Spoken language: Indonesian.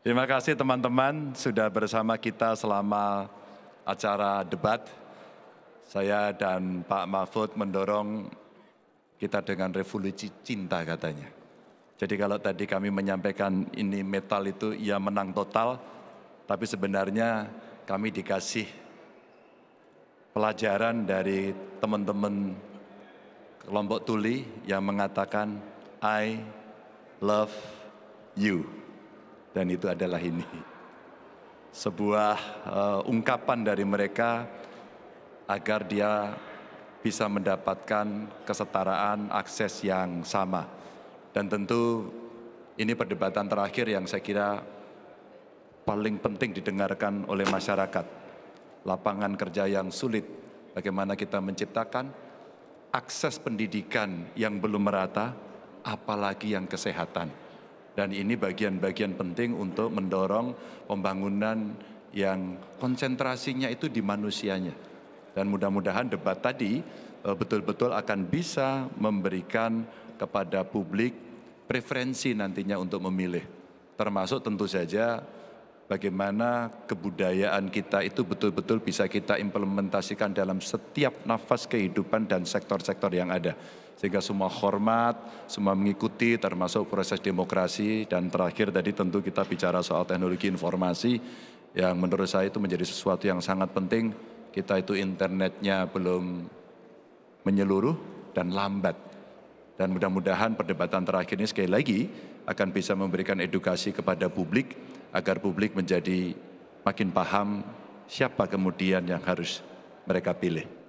Terima kasih teman-teman sudah bersama kita selama acara debat. Saya dan Pak Mahfud mendorong kita dengan revolusi cinta katanya. Jadi kalau tadi kami menyampaikan ini metal itu ia menang total, tapi sebenarnya kami dikasih pelajaran dari teman-teman kelompok tuli yang mengatakan I love you dan itu adalah ini. Sebuah uh, ungkapan dari mereka agar dia bisa mendapatkan kesetaraan akses yang sama. Dan tentu ini perdebatan terakhir yang saya kira paling penting didengarkan oleh masyarakat. Lapangan kerja yang sulit, bagaimana kita menciptakan akses pendidikan yang belum merata, apalagi yang kesehatan. Dan ini bagian-bagian penting untuk mendorong pembangunan yang konsentrasinya itu di manusianya. Dan mudah-mudahan debat tadi eh, betul-betul akan bisa memberikan kepada publik preferensi nantinya untuk memilih. Termasuk tentu saja bagaimana kebudayaan kita itu betul-betul bisa kita implementasikan dalam setiap nafas kehidupan dan sektor-sektor yang ada. Sehingga semua hormat, semua mengikuti termasuk proses demokrasi dan terakhir tadi tentu kita bicara soal teknologi informasi yang menurut saya itu menjadi sesuatu yang sangat penting. Kita itu internetnya belum menyeluruh dan lambat. Dan mudah-mudahan perdebatan terakhir ini sekali lagi akan bisa memberikan edukasi kepada publik agar publik menjadi makin paham siapa kemudian yang harus mereka pilih.